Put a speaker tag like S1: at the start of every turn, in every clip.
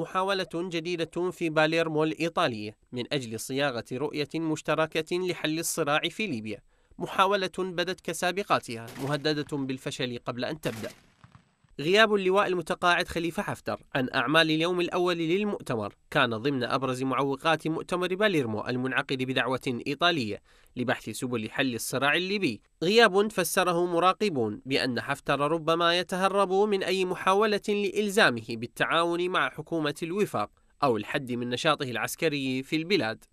S1: محاولة جديدة في باليرمو الإيطالية من أجل صياغة رؤية مشتركة لحل الصراع في ليبيا، محاولة بدت كسابقاتها مهددة بالفشل قبل أن تبدأ. غياب اللواء المتقاعد خليفة حفتر عن أعمال اليوم الأول للمؤتمر كان ضمن أبرز معوقات مؤتمر باليرمو المنعقد بدعوة إيطالية لبحث سبل حل الصراع الليبي غياب فسره مراقبون بأن حفتر ربما يتهرب من أي محاولة لإلزامه بالتعاون مع حكومة الوفاق أو الحد من نشاطه العسكري في البلاد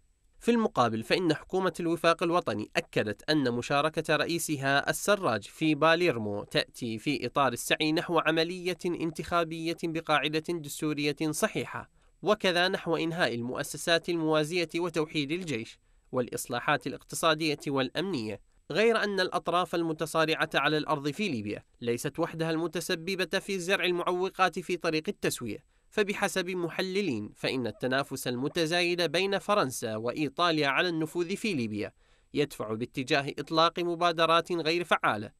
S1: في المقابل فإن حكومة الوفاق الوطني أكدت أن مشاركة رئيسها السراج في باليرمو تأتي في إطار السعي نحو عملية انتخابية بقاعدة دستورية صحيحة وكذا نحو إنهاء المؤسسات الموازية وتوحيد الجيش والإصلاحات الاقتصادية والأمنية غير أن الأطراف المتصارعة على الأرض في ليبيا ليست وحدها المتسببة في زرع المعوقات في طريق التسوية فبحسب محللين فإن التنافس المتزايد بين فرنسا وإيطاليا على النفوذ في ليبيا يدفع باتجاه إطلاق مبادرات غير فعالة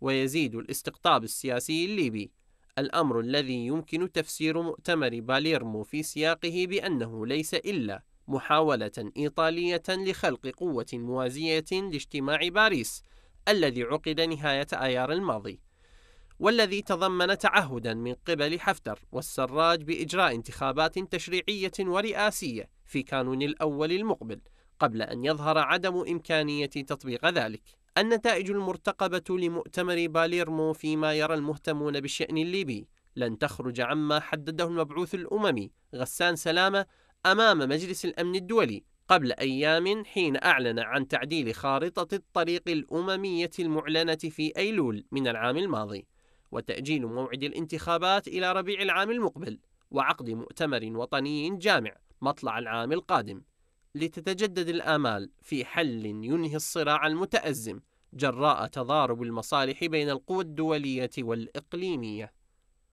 S1: ويزيد الاستقطاب السياسي الليبي الأمر الذي يمكن تفسير مؤتمر باليرمو في سياقه بأنه ليس إلا محاولة إيطالية لخلق قوة موازية لاجتماع باريس الذي عقد نهاية آيار الماضي والذي تضمن تعهدا من قبل حفتر والسراج بإجراء انتخابات تشريعية ورئاسية في كانون الأول المقبل قبل أن يظهر عدم إمكانية تطبيق ذلك النتائج المرتقبة لمؤتمر باليرمو فيما يرى المهتمون بالشأن الليبي لن تخرج عما حدده المبعوث الأممي غسان سلامة أمام مجلس الأمن الدولي قبل أيام حين أعلن عن تعديل خارطة الطريق الأممية المعلنة في أيلول من العام الماضي وتأجيل موعد الانتخابات إلى ربيع العام المقبل وعقد مؤتمر وطني جامع مطلع العام القادم لتتجدد الآمال في حل ينهي الصراع المتأزم جراء تضارب المصالح بين القوى الدولية والإقليمية